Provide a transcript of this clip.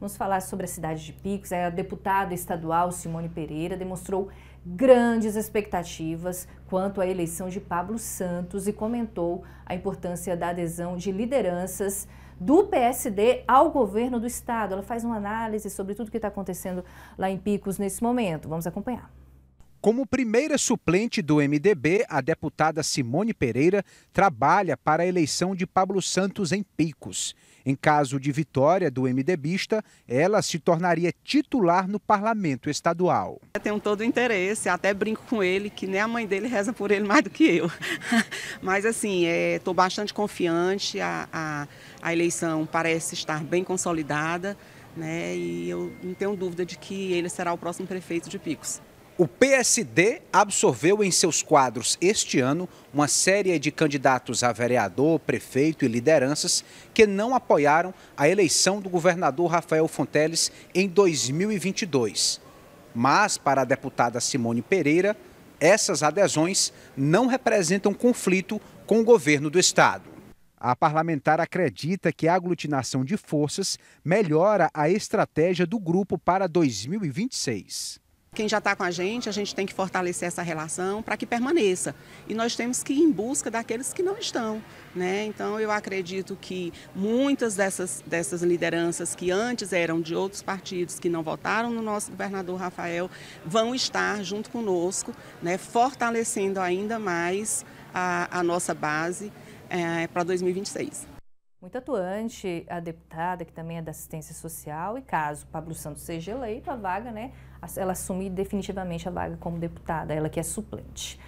Vamos falar sobre a cidade de Picos. A deputada estadual Simone Pereira demonstrou grandes expectativas quanto à eleição de Pablo Santos e comentou a importância da adesão de lideranças do PSD ao governo do estado. Ela faz uma análise sobre tudo o que está acontecendo lá em Picos nesse momento. Vamos acompanhar. Como primeira suplente do MDB, a deputada Simone Pereira trabalha para a eleição de Pablo Santos em Picos. Em caso de vitória do MDBista, ela se tornaria titular no parlamento estadual. Eu tenho todo o interesse, até brinco com ele, que nem a mãe dele reza por ele mais do que eu. Mas assim, estou é, bastante confiante, a, a, a eleição parece estar bem consolidada, né? E eu não tenho dúvida de que ele será o próximo prefeito de Picos. O PSD absorveu em seus quadros este ano uma série de candidatos a vereador, prefeito e lideranças que não apoiaram a eleição do governador Rafael Fonteles em 2022. Mas, para a deputada Simone Pereira, essas adesões não representam conflito com o governo do Estado. A parlamentar acredita que a aglutinação de forças melhora a estratégia do grupo para 2026 quem já está com a gente, a gente tem que fortalecer essa relação para que permaneça. E nós temos que ir em busca daqueles que não estão. Né? Então, eu acredito que muitas dessas, dessas lideranças que antes eram de outros partidos, que não votaram no nosso governador Rafael, vão estar junto conosco, né? fortalecendo ainda mais a, a nossa base é, para 2026 muito atuante, a deputada, que também é da assistência social, e caso Pablo Santos seja eleito, a vaga, né, ela assumir definitivamente a vaga como deputada, ela que é suplente.